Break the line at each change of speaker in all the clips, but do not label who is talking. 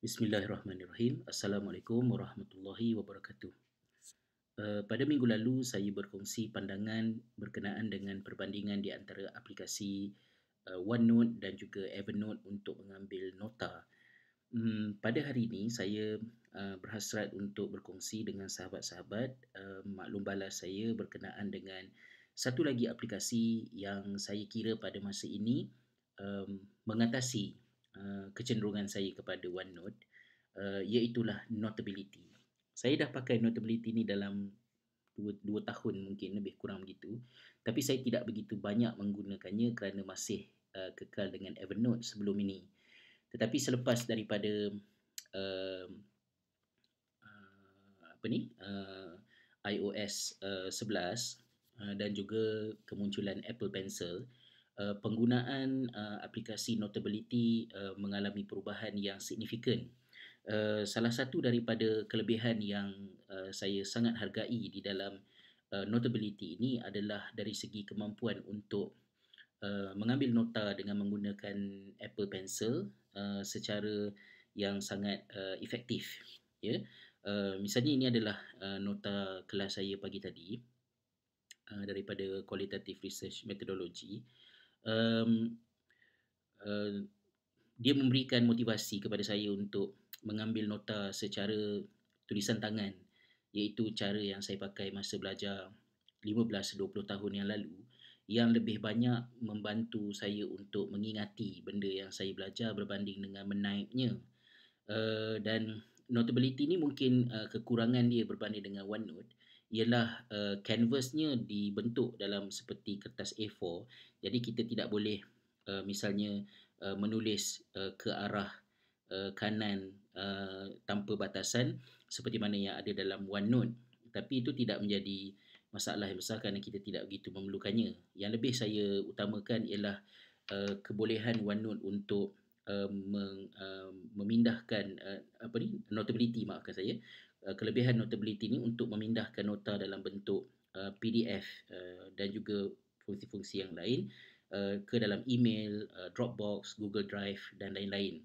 Bismillahirrahmanirrahim. Assalamualaikum warahmatullahi wabarakatuh. Eh, pada minggu lalu, saya berkongsi pandangan berkenaan dengan perbandingan di antara aplikasi eh, OneNote dan juga Evernote untuk mengambil nota. Hmm, pada hari ini, saya eh, berhasrat untuk berkongsi dengan sahabat-sahabat maklum balas saya berkenaan dengan satu lagi aplikasi yang saya kira pada masa ini mengatasi Eh, kecenderungan saya kepada OneNote uh, iaitulah notability. Saya dah pakai notability ni dalam 2 tahun mungkin lebih kurang begitu tapi saya tidak begitu banyak menggunakannya kerana masih uh, kekal dengan Evernote sebelum ini. Tetapi selepas daripada uh, apa ni uh, iOS uh, 11 uh, dan juga kemunculan Apple Pencil Eh, penggunaan uh, aplikasi Notability uh, mengalami perubahan yang signifikan. Uh, salah satu daripada kelebihan yang uh, saya sangat hargai di dalam uh, Notability ini adalah dari segi kemampuan untuk uh, mengambil nota dengan menggunakan Apple Pencil uh, secara yang sangat uh, efektif. Yeah. Ya. Uh, misalnya ini adalah uh, nota kelas saya pagi tadi uh, daripada Qualitative Research Methodology. Uh, um, uh, dia memberikan motivasi kepada saya untuk mengambil nota secara tulisan tangan iaitu cara yang saya pakai masa belajar 15-20 tahun yang lalu yang lebih banyak membantu saya untuk mengingati benda yang saya belajar berbanding dengan menaipnya uh, eh, dan notability ni mungkin uh, kekurangan dia berbanding dengan OneNote ialah uh, kanvasnya dibentuk dalam seperti kertas A4 jadi kita tidak boleh uh, misalnya uh, menulis uh, ke arah uh, kanan uh, tanpa batasan seperti mana yang ada dalam OneNote tapi itu tidak menjadi masalah yang besar kerana kita tidak begitu memerlukannya yang lebih saya utamakan ialah uh, kebolehan OneNote untuk uh, mem, uh, memindahkan uh, apa ni notability maafkan saya Uh, kelebihan notability ni untuk memindahkan nota dalam bentuk uh, PDF uh, dan juga fungsi-fungsi yang lain uh, ke dalam email, uh, Dropbox, Google Drive dan lain-lain.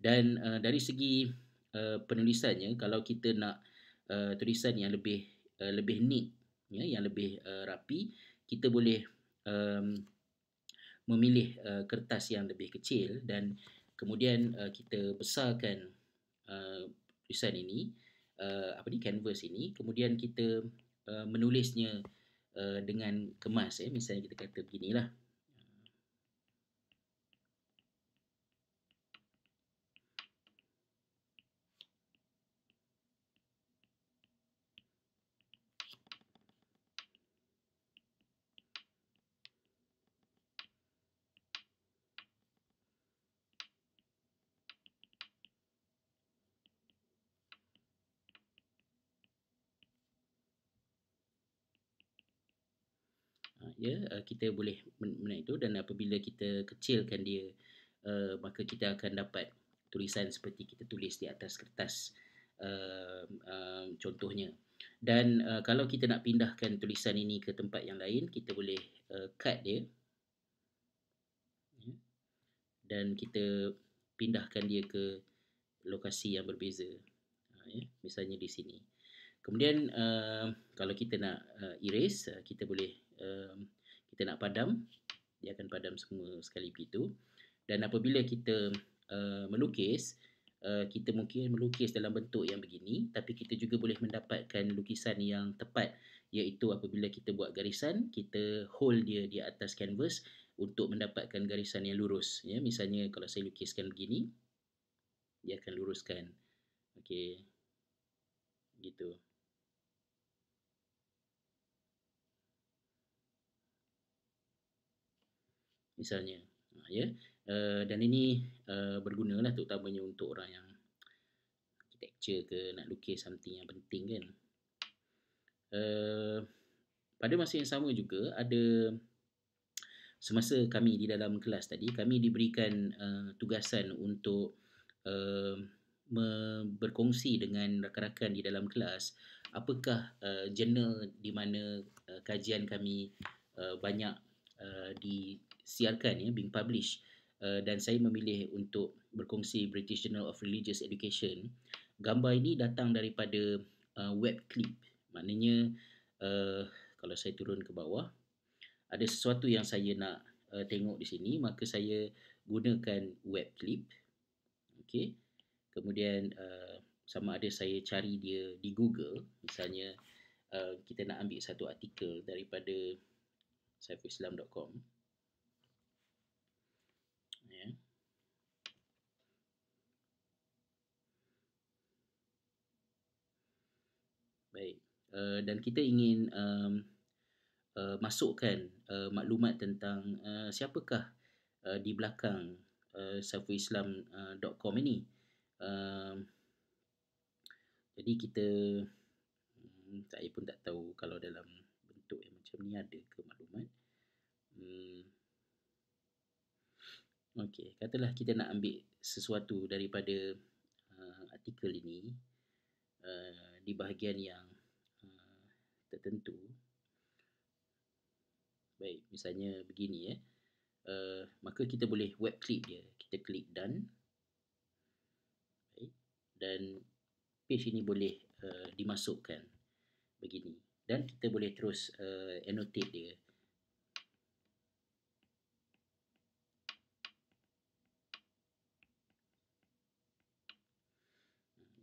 Dan uh, dari segi uh, penulisannya kalau kita nak uh, tulisan yang lebih uh, lebih neat ya yang lebih uh, rapi, kita boleh um, memilih uh, kertas yang lebih kecil dan kemudian uh, kita besarkan uh, tulisan ini uh, uh, apa ni canvas ini kemudian kita uh, menulisnya uh, dengan kemas eh. misalnya kita kata beginilah ya uh, kita boleh menaik itu dan apabila kita kecilkan dia uh, maka kita akan dapat tulisan seperti kita tulis di atas kertas uh, uh, contohnya dan uh, kalau kita nak pindahkan tulisan ini ke tempat yang lain kita boleh uh, cut dia ya. dan kita pindahkan dia ke lokasi yang berbeza ha, ya, misalnya di sini kemudian uh, kalau kita nak uh, erase uh, kita boleh kita nak padam dia akan padam semua sekali begitu dan apabila kita uh, melukis uh, kita mungkin melukis dalam bentuk yang begini tapi kita juga boleh mendapatkan lukisan yang tepat iaitu apabila kita buat garisan kita hold dia di atas canvas untuk mendapatkan garisan yang lurus ya misalnya kalau saya lukiskan begini dia akan luruskan okey gitu misalnya ha, ya uh, dan ini uh, bergunalah terutamanya untuk orang yang architecture ke nak lukis something yang penting kan uh, pada masa yang sama juga ada semasa kami di dalam kelas tadi kami diberikan uh, tugasan untuk uh, berkongsi dengan rakan-rakan di dalam kelas apakah uh, jurnal di mana uh, kajian kami uh, banyak uh, di Siarkan ya being published uh, dan saya memilih untuk berkongsi British Journal of Religious Education gambar ini datang daripada uh, web clip maknanya uh, kalau saya turun ke bawah ada sesuatu yang saya nak uh, tengok di sini maka saya gunakan web clip Okay, kemudian uh, sama ada saya cari dia di Google misalnya uh, kita nak ambil satu artikel daripada saifislam.com Eh, dan kita ingin um, uh, masukkan uh, maklumat tentang uh, siapakah uh, di belakang uh, safuislam.com ini. Uh, jadi kita hmm, saya pun tak tahu kalau dalam bentuk yang macam ni ada ke maklumat. Hmm. Okey, katalah kita nak ambil sesuatu daripada uh, artikel ini uh, di bahagian yang tertentu baik misalnya begini ya eh. uh, maka kita boleh web klik dia kita klik done baik dan page ini boleh uh, dimasukkan begini dan kita boleh terus uh, annotate dia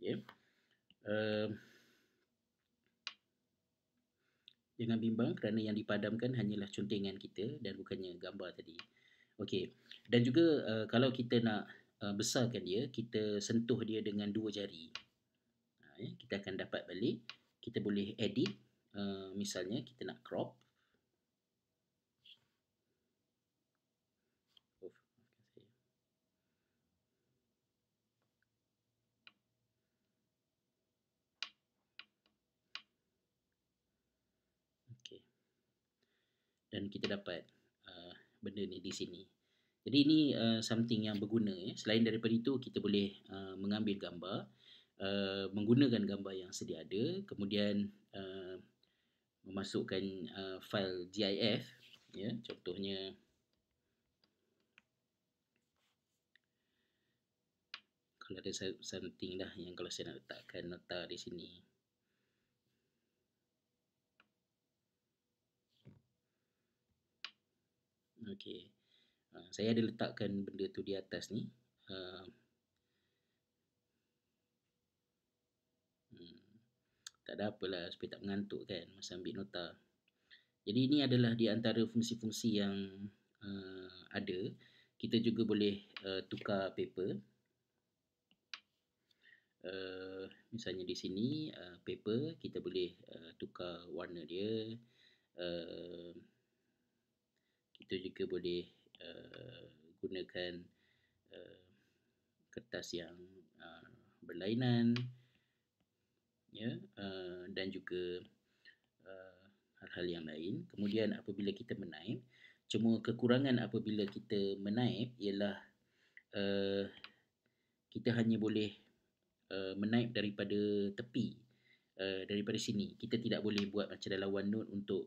Yeah. Um dengan bimbang kerana yang dipadamkan hanyalah contengan kita dan bukannya gambar tadi. Okey. Dan juga uh, kalau kita nak uh, besarkan dia, kita sentuh dia dengan dua jari. Ha, ya? Kita akan dapat balik. Kita boleh edit. Uh, misalnya kita nak crop. dan kita dapat uh, benda ni di sini. Jadi ini uh, something yang berguna ya. Selain daripada itu kita boleh uh, mengambil gambar uh, menggunakan gambar yang sedia ada, kemudian uh, memasukkan uh, fail GIF ya. Contohnya kalau ada something dah yang kalau saya nak letakkan nota di sini. Okey. Uh, saya ada letakkan benda tu di atas ni. Uh, Tak ada apalah supaya tak mengantuk kan masa ambil nota. Jadi ini adalah di antara fungsi-fungsi yang uh, ada. Kita juga boleh uh, tukar paper. Uh, misalnya di sini uh, paper kita boleh uh, tukar warna dia. Uh, kita juga boleh uh, gunakan uh, kertas yang uh, berlainan ya yeah, uh, dan juga uh, hal-hal yang lain kemudian apabila kita menaip cuma kekurangan apabila kita menaip ialah uh, kita hanya boleh uh, menaip daripada tepi Eh, daripada sini kita tidak boleh buat macam dalam OneNote untuk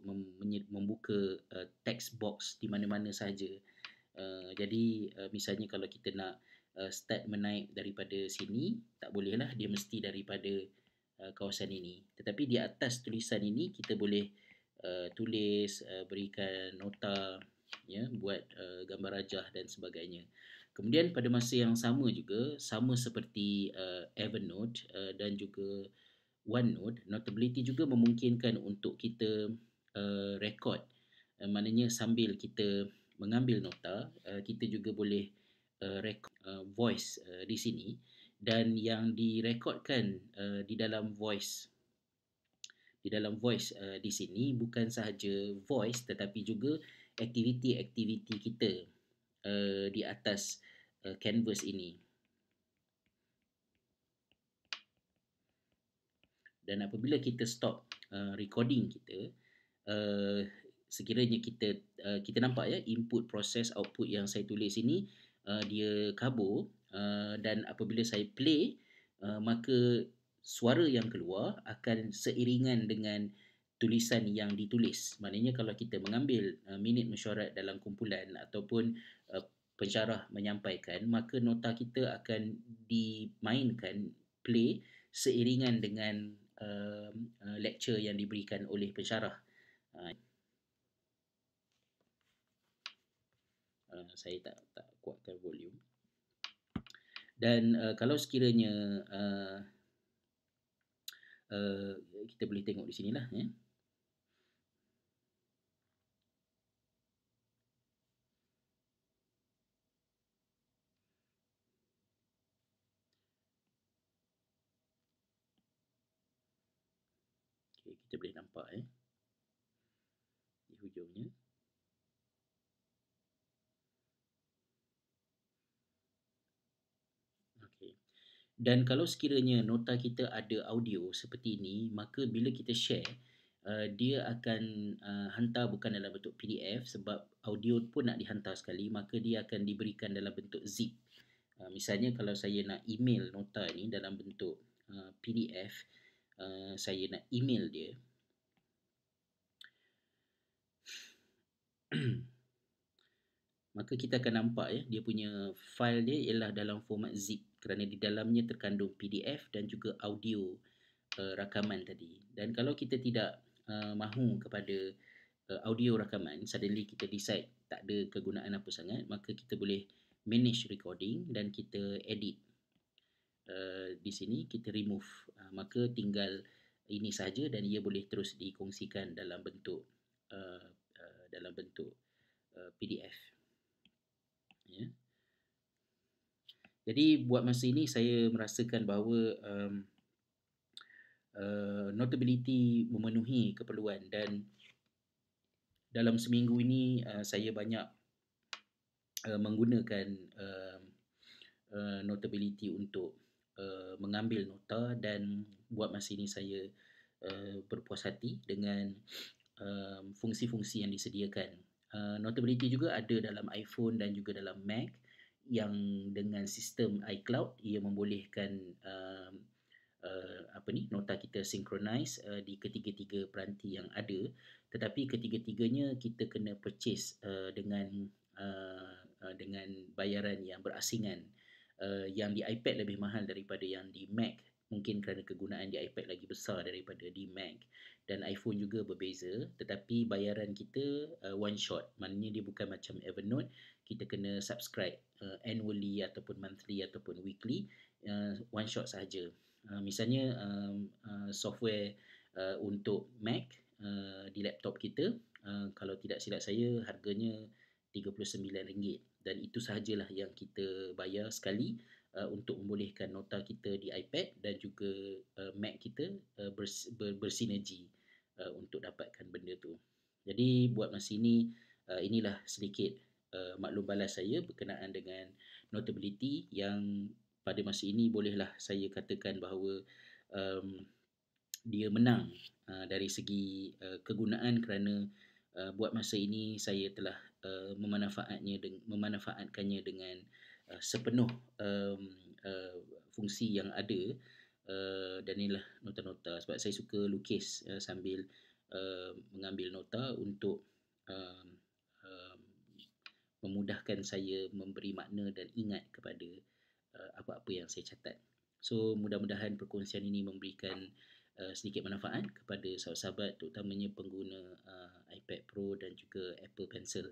membuka uh, text box di mana-mana saja uh, jadi uh, misalnya kalau kita nak uh, start menaip daripada sini tak bolehlah dia mesti daripada uh, kawasan ini tetapi di atas tulisan ini kita boleh uh, tulis uh, berikan nota ya buat uh, gambar rajah dan sebagainya kemudian pada masa yang sama juga sama seperti uh, Evernote uh, dan juga OneNote, notability juga memungkinkan untuk kita uh, record. Uh, maknanya sambil kita mengambil nota, uh, kita juga boleh uh, record uh, voice uh, di sini. Dan yang direkodkan uh, di dalam voice di dalam voice uh, di sini bukan sahaja voice tetapi juga aktiviti-aktiviti kita uh, di atas uh, canvas ini. dan apabila kita stop uh, recording kita uh, sekiranya kita uh, kita nampak ya input proses output yang saya tulis ini uh, dia kabur uh, dan apabila saya play uh, maka suara yang keluar akan seiringan dengan tulisan yang ditulis maknanya kalau kita mengambil uh, minit mesyuarat dalam kumpulan ataupun uh, pensyarah menyampaikan maka nota kita akan dimainkan play seiringan dengan Um, uh, lecture yang diberikan oleh pensyarah. Uh, uh, saya tak tak kuatkan volume. Dan uh, kalau sekiranya uh, uh, kita boleh tengok di sinilah Eh? kita boleh nampak eh di hujungnya okay dan kalau sekiranya nota kita ada audio seperti ini maka bila kita share Uh, dia akan uh, hantar bukan dalam bentuk PDF sebab audio pun nak dihantar sekali maka dia akan diberikan dalam bentuk zip. Uh, misalnya kalau saya nak email nota ni dalam bentuk uh, PDF, uh, saya nak email dia. Maka kita akan nampak ya, dia punya file dia ialah dalam format zip kerana di dalamnya terkandung PDF dan juga audio uh, rakaman tadi. Dan kalau kita tidak uh, mahu kepada uh, audio rakaman, suddenly kita decide tak ada kegunaan apa sangat, maka kita boleh manage recording dan kita edit uh, di sini kita remove uh, maka tinggal ini saja dan ia boleh terus dikongsikan dalam bentuk uh, uh, dalam bentuk uh, PDF. Ya. Jadi buat masa ini saya merasakan bahawa um, uh, notability memenuhi keperluan dan dalam seminggu ini uh, saya banyak uh, menggunakan uh, uh, notability untuk Eh, mengambil nota dan buat masa ini saya uh, berpuas hati dengan um, fungsi-fungsi yang disediakan. Uh, notability juga ada dalam iPhone dan juga dalam Mac yang dengan sistem iCloud ia membolehkan um, uh, apa ni nota kita synchronize uh, di ketiga-tiga peranti yang ada tetapi ketiga-tiganya kita kena purchase uh, dengan uh, uh, dengan bayaran yang berasingan Eh, yang di iPad lebih mahal daripada yang di Mac mungkin kerana kegunaan di iPad lagi besar daripada di Mac dan iPhone juga berbeza tetapi bayaran kita uh, one shot maknanya dia bukan macam Evernote kita kena subscribe uh, annually ataupun monthly ataupun weekly uh, one shot sahaja uh, misalnya um, uh, software uh, untuk Mac uh, di laptop kita uh, kalau tidak silap saya harganya RM39 dan itu sahajalah yang kita bayar sekali uh, untuk membolehkan nota kita di iPad dan juga uh, Mac kita uh, bers- ber- bersinergi uh, untuk dapatkan benda tu. Jadi buat masa ini uh, inilah sedikit uh, maklum balas saya berkenaan dengan notability yang pada masa ini bolehlah saya katakan bahawa um, dia menang uh, dari segi uh, kegunaan kerana uh, buat masa ini saya telah Eh, memanfaatnya dengan memanfaatkannya dengan uh, sepenuh um, uh, fungsi yang ada uh, dan inilah nota-nota sebab saya suka lukis uh, sambil uh, mengambil nota untuk um, um, memudahkan saya memberi makna dan ingat kepada uh, apa-apa yang saya catat. So mudah-mudahan perkongsian ini memberikan Uh, sedikit manfaat kepada sahabat-sahabat terutamanya pengguna uh, iPad Pro dan juga Apple Pencil.